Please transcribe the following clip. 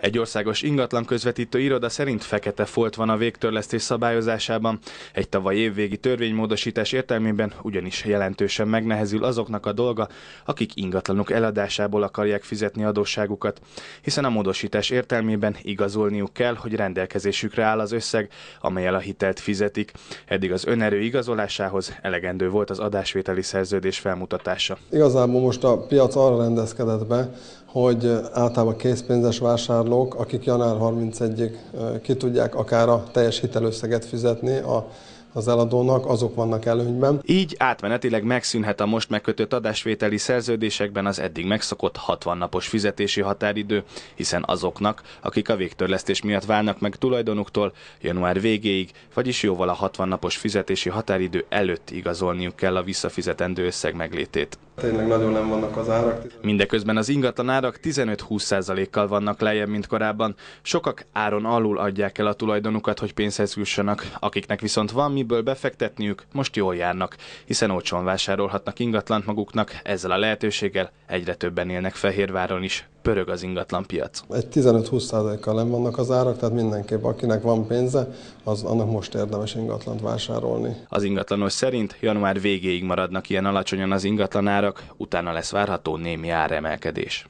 Egy országos ingatlan közvetítő iroda szerint fekete folt van a végtörlesztés szabályozásában. Egy tavaly évvégi törvénymódosítás értelmében ugyanis jelentősen megnehezül azoknak a dolga, akik ingatlanok eladásából akarják fizetni adósságukat, hiszen a módosítás értelmében igazolniuk kell, hogy rendelkezésükre áll az összeg, amelyel a hitelt fizetik. Eddig az önerő igazolásához elegendő volt az adásvételi szerződés felmutatása. Igazából most a piac arra rendezkedett be, hogy általában készpénzes vásárlás vásárlók, akik január 31-ig ki tudják akár a teljes hitelösszeget fizetni a az eladónak, azok vannak előnyben. Így átmenetileg megszűnhet a most megkötött adásvételi szerződésekben az eddig megszokott 60 napos fizetési határidő, hiszen azoknak, akik a végtörlesztés miatt válnak meg tulajdonuktól január végéig, vagyis jóval a 60 napos fizetési határidő előtt igazolniuk kell a visszafizetendő összeg meglétét. Tényleg nagyon nem vannak az árak. Mindeközben az ingatlan árak 15-20%-kal vannak lejjebb, mint korábban. Sokak áron alul adják el a tulajdonukat, hogy pénzhez jussanak. Akiknek viszont van miből befektetniük, most jól járnak, hiszen olcsón vásárolhatnak ingatlant maguknak, ezzel a lehetőséggel egyre többen élnek Fehérváron is pörög az ingatlan piac. Egy 15-20%-kal nem vannak az árak, tehát mindenképp akinek van pénze, az annak most érdemes ingatlant vásárolni. Az ingatlanos szerint január végéig maradnak ilyen alacsonyan az ingatlanárak, utána lesz várható némi áremelkedés.